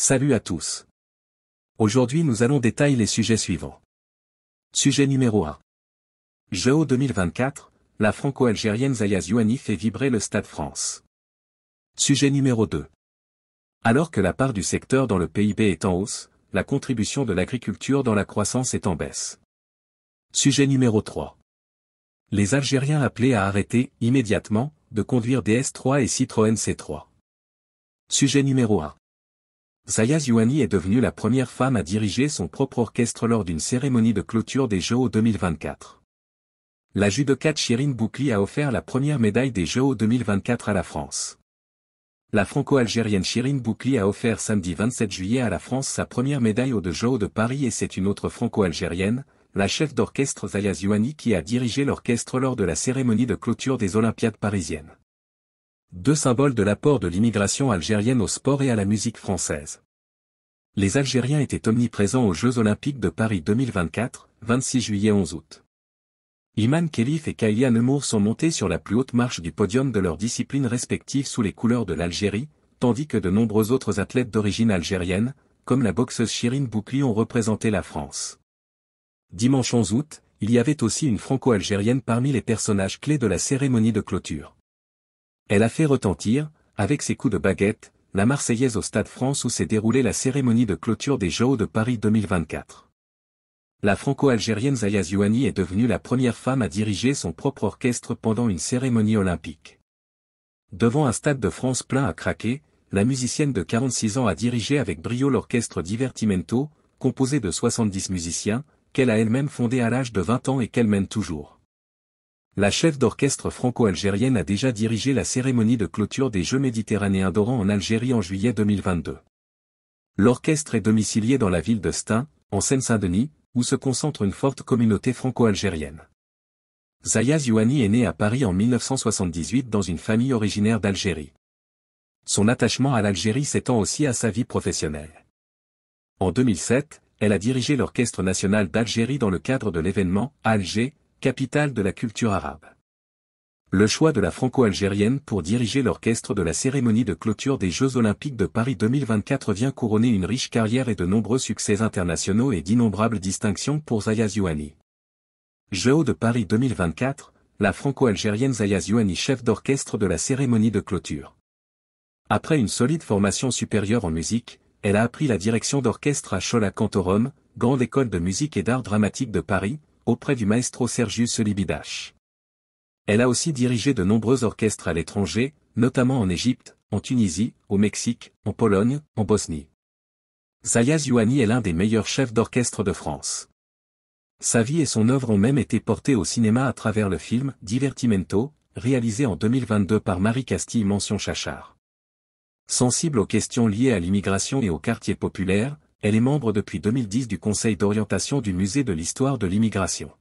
Salut à tous. Aujourd'hui nous allons détailler les sujets suivants. Sujet numéro 1. JO 2024, la franco-algérienne Zayas Youani fait vibrer le Stade France. Sujet numéro 2. Alors que la part du secteur dans le PIB est en hausse, la contribution de l'agriculture dans la croissance est en baisse. Sujet numéro 3. Les Algériens appelés à arrêter, immédiatement, de conduire des S3 et Citroën C3. Sujet numéro 1. Zaya Zouani est devenue la première femme à diriger son propre orchestre lors d'une cérémonie de clôture des Jeux 2024. La judokate Chirine Boukli a offert la première médaille des Jeux 2024 à la France. La franco-algérienne Chirine Boukli a offert samedi 27 juillet à la France sa première médaille aux deux Jeux de Paris et c'est une autre franco-algérienne, la chef d'orchestre Zaya Zouani qui a dirigé l'orchestre lors de la cérémonie de clôture des Olympiades parisiennes deux symboles de l'apport de l'immigration algérienne au sport et à la musique française. Les Algériens étaient omniprésents aux Jeux Olympiques de Paris 2024, 26 juillet-11 août. Iman Khelif et Kaïa Nemour sont montés sur la plus haute marche du podium de leurs disciplines respectives sous les couleurs de l'Algérie, tandis que de nombreux autres athlètes d'origine algérienne, comme la boxeuse Chirine Boukli ont représenté la France. Dimanche 11 août, il y avait aussi une franco-algérienne parmi les personnages clés de la cérémonie de clôture. Elle a fait retentir, avec ses coups de baguette, la Marseillaise au Stade France où s'est déroulée la cérémonie de clôture des Jeux de Paris 2024. La franco-algérienne Zaya Zouani est devenue la première femme à diriger son propre orchestre pendant une cérémonie olympique. Devant un stade de France plein à craquer, la musicienne de 46 ans a dirigé avec brio l'orchestre Divertimento, composé de 70 musiciens, qu'elle a elle-même fondé à l'âge de 20 ans et qu'elle mène toujours la chef d'orchestre franco-algérienne a déjà dirigé la cérémonie de clôture des Jeux méditerranéens d'Oran en Algérie en juillet 2022. L'orchestre est domicilié dans la ville de Stein, en Seine-Saint-Denis, où se concentre une forte communauté franco-algérienne. Zaya Youani est née à Paris en 1978 dans une famille originaire d'Algérie. Son attachement à l'Algérie s'étend aussi à sa vie professionnelle. En 2007, elle a dirigé l'Orchestre national d'Algérie dans le cadre de l'événement Alger, capitale de la culture arabe. Le choix de la franco-algérienne pour diriger l'orchestre de la cérémonie de clôture des Jeux olympiques de Paris 2024 vient couronner une riche carrière et de nombreux succès internationaux et d'innombrables distinctions pour Zaya Zouani. Jeux de Paris 2024, la franco-algérienne Zaya Zouani chef d'orchestre de la cérémonie de clôture. Après une solide formation supérieure en musique, elle a appris la direction d'orchestre à Chola Cantorum, grande école de musique et d'art dramatique de Paris, auprès du maestro Sergius Solibidache. Elle a aussi dirigé de nombreux orchestres à l'étranger, notamment en Égypte, en Tunisie, au Mexique, en Pologne, en Bosnie. Zayaz Yuani est l'un des meilleurs chefs d'orchestre de France. Sa vie et son œuvre ont même été portées au cinéma à travers le film Divertimento, réalisé en 2022 par Marie Castille Mention Chachard. Sensible aux questions liées à l'immigration et aux quartiers populaires, elle est membre depuis 2010 du Conseil d'orientation du Musée de l'histoire de l'immigration.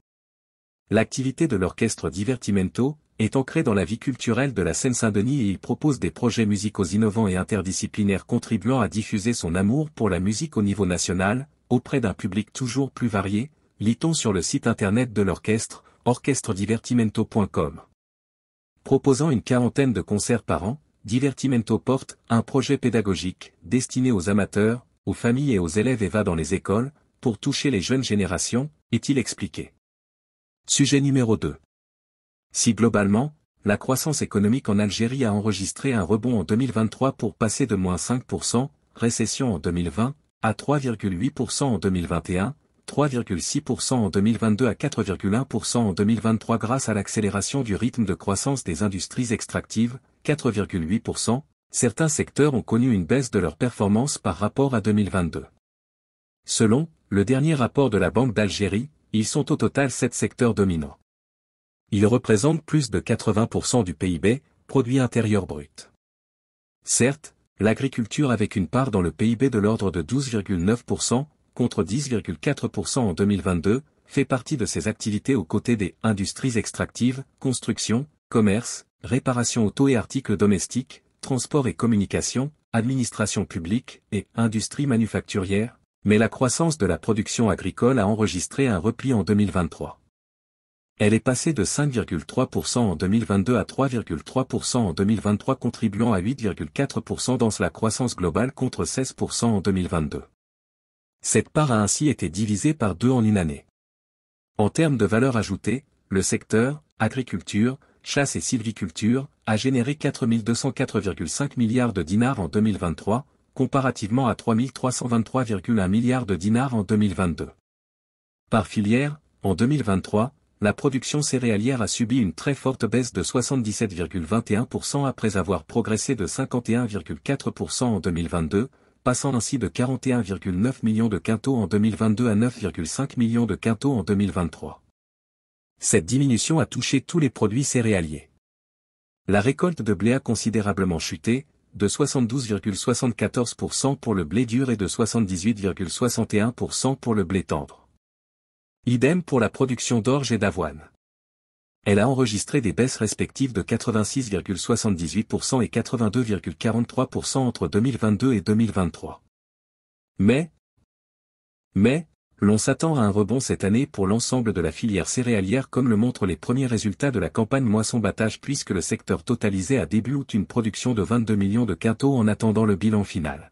L'activité de l'orchestre Divertimento est ancrée dans la vie culturelle de la Seine-Saint-Denis et il propose des projets musicaux innovants et interdisciplinaires contribuant à diffuser son amour pour la musique au niveau national, auprès d'un public toujours plus varié, lit-on sur le site internet de l'orchestre, orchestredivertimento.com. Proposant une quarantaine de concerts par an, Divertimento porte un projet pédagogique destiné aux amateurs, aux familles et aux élèves et va dans les écoles, pour toucher les jeunes générations, est-il expliqué. Sujet numéro 2. Si globalement, la croissance économique en Algérie a enregistré un rebond en 2023 pour passer de moins 5%, récession en 2020, à 3,8% en 2021, 3,6% en 2022 à 4,1% en 2023 grâce à l'accélération du rythme de croissance des industries extractives, 4,8%, certains secteurs ont connu une baisse de leur performance par rapport à 2022. Selon le dernier rapport de la Banque d'Algérie, ils sont au total sept secteurs dominants. Ils représentent plus de 80% du PIB, produit intérieur brut. Certes, l'agriculture avec une part dans le PIB de l'ordre de 12,9%, contre 10,4% en 2022, fait partie de ses activités aux côtés des industries extractives, construction, commerce, réparation auto et articles domestiques, transport et communication, administration publique et industrie manufacturière, mais la croissance de la production agricole a enregistré un repli en 2023. Elle est passée de 5,3% en 2022 à 3,3% en 2023 contribuant à 8,4% dans la croissance globale contre 16% en 2022. Cette part a ainsi été divisée par deux en une année. En termes de valeur ajoutée, le secteur, agriculture, chasse et sylviculture, a généré 204,5 milliards de dinars en 2023, comparativement à 3323,1 milliards de dinars en 2022. Par filière, en 2023, la production céréalière a subi une très forte baisse de 77,21% après avoir progressé de 51,4% en 2022, passant ainsi de 41,9 millions de quintaux en 2022 à 9,5 millions de quintaux en 2023. Cette diminution a touché tous les produits céréaliers. La récolte de blé a considérablement chuté, de 72,74% pour le blé dur et de 78,61% pour le blé tendre. Idem pour la production d'orge et d'avoine. Elle a enregistré des baisses respectives de 86,78% et 82,43% entre 2022 et 2023. Mais, mais, l'on s'attend à un rebond cette année pour l'ensemble de la filière céréalière comme le montrent les premiers résultats de la campagne moisson-battage puisque le secteur totalisait à début août une production de 22 millions de quintaux en attendant le bilan final.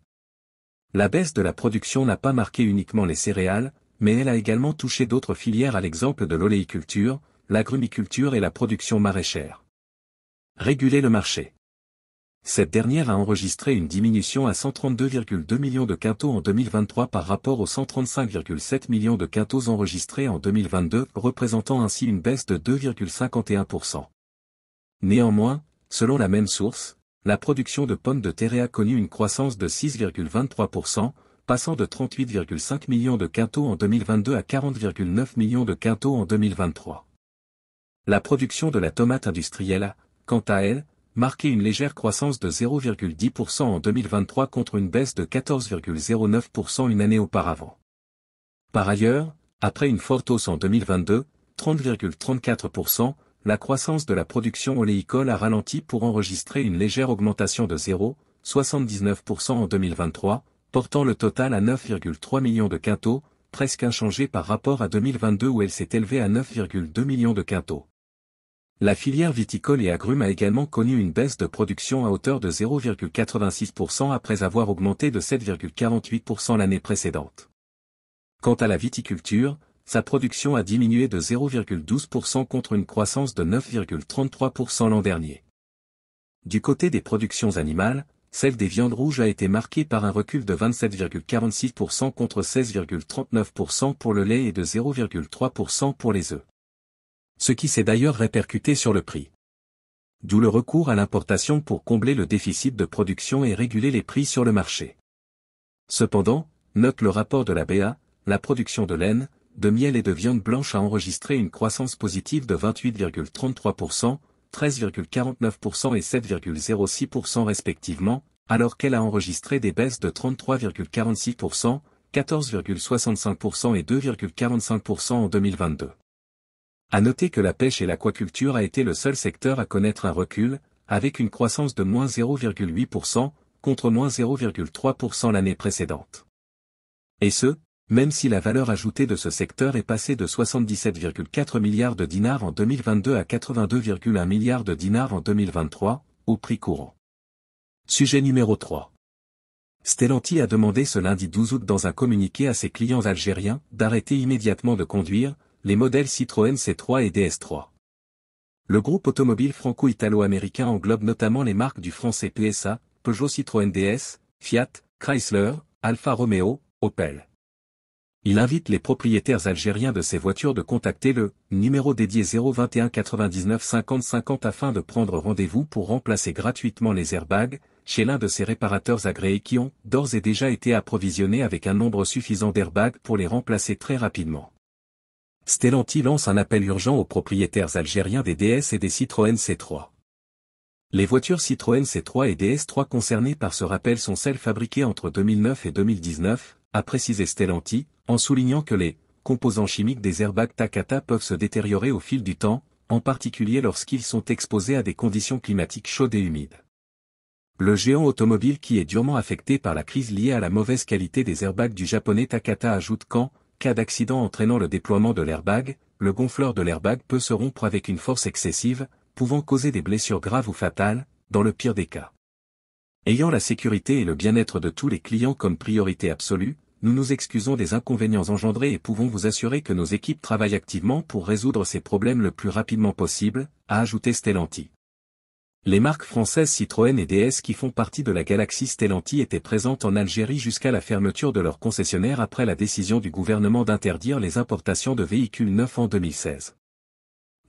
La baisse de la production n'a pas marqué uniquement les céréales, mais elle a également touché d'autres filières à l'exemple de l'oléiculture, l'agrumiculture et la production maraîchère. Réguler le marché. Cette dernière a enregistré une diminution à 132,2 millions de quintaux en 2023 par rapport aux 135,7 millions de quintaux enregistrés en 2022, représentant ainsi une baisse de 2,51%. Néanmoins, selon la même source, la production de pommes de terre a connu une croissance de 6,23%, passant de 38,5 millions de quintaux en 2022 à 40,9 millions de quintaux en 2023. La production de la tomate industrielle a, quant à elle, marqué une légère croissance de 0,10% en 2023 contre une baisse de 14,09% une année auparavant. Par ailleurs, après une forte hausse en 2022, 30,34%, la croissance de la production oléicole a ralenti pour enregistrer une légère augmentation de 0,79% en 2023, portant le total à 9,3 millions de quintaux, presque inchangé par rapport à 2022 où elle s'est élevée à 9,2 millions de quintaux. La filière viticole et agrumes a également connu une baisse de production à hauteur de 0,86% après avoir augmenté de 7,48% l'année précédente. Quant à la viticulture, sa production a diminué de 0,12% contre une croissance de 9,33% l'an dernier. Du côté des productions animales, celle des viandes rouges a été marquée par un recul de 27,46% contre 16,39% pour le lait et de 0,3% pour les œufs ce qui s'est d'ailleurs répercuté sur le prix. D'où le recours à l'importation pour combler le déficit de production et réguler les prix sur le marché. Cependant, note le rapport de la BA, la production de laine, de miel et de viande blanche a enregistré une croissance positive de 28,33%, 13,49% et 7,06% respectivement, alors qu'elle a enregistré des baisses de 33,46%, 14,65% et 2,45% en 2022. À noter que la pêche et l'aquaculture a été le seul secteur à connaître un recul, avec une croissance de moins 0,8%, contre moins 0,3% l'année précédente. Et ce, même si la valeur ajoutée de ce secteur est passée de 77,4 milliards de dinars en 2022 à 82,1 milliards de dinars en 2023, au prix courant. Sujet numéro 3. Stellanti a demandé ce lundi 12 août dans un communiqué à ses clients algériens d'arrêter immédiatement de conduire, les modèles Citroën C3 et DS3. Le groupe automobile franco-italo-américain englobe notamment les marques du français PSA, Peugeot Citroën DS, Fiat, Chrysler, Alfa Romeo, Opel. Il invite les propriétaires algériens de ces voitures de contacter le numéro dédié 021 99 50 50 afin de prendre rendez-vous pour remplacer gratuitement les airbags chez l'un de ses réparateurs agréés qui ont d'ores et déjà été approvisionnés avec un nombre suffisant d'airbags pour les remplacer très rapidement. Stellanti lance un appel urgent aux propriétaires algériens des DS et des Citroën C3. Les voitures Citroën C3 et DS3 concernées par ce rappel sont celles fabriquées entre 2009 et 2019, a précisé Stellanti, en soulignant que les composants chimiques des airbags Takata peuvent se détériorer au fil du temps, en particulier lorsqu'ils sont exposés à des conditions climatiques chaudes et humides. Le géant automobile qui est durement affecté par la crise liée à la mauvaise qualité des airbags du japonais Takata ajoute qu'en cas d'accident entraînant le déploiement de l'airbag, le gonfleur de l'airbag peut se rompre avec une force excessive, pouvant causer des blessures graves ou fatales, dans le pire des cas. Ayant la sécurité et le bien-être de tous les clients comme priorité absolue, nous nous excusons des inconvénients engendrés et pouvons vous assurer que nos équipes travaillent activement pour résoudre ces problèmes le plus rapidement possible, a ajouté Stellanti. Les marques françaises Citroën et DS qui font partie de la galaxie Stellanti étaient présentes en Algérie jusqu'à la fermeture de leurs concessionnaires après la décision du gouvernement d'interdire les importations de véhicules neufs en 2016.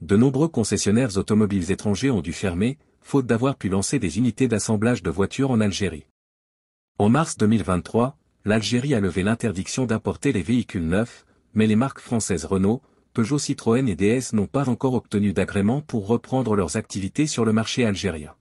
De nombreux concessionnaires automobiles étrangers ont dû fermer, faute d'avoir pu lancer des unités d'assemblage de voitures en Algérie. En mars 2023, l'Algérie a levé l'interdiction d'importer les véhicules neufs, mais les marques françaises Renault, Peugeot Citroën et DS n'ont pas encore obtenu d'agrément pour reprendre leurs activités sur le marché algérien.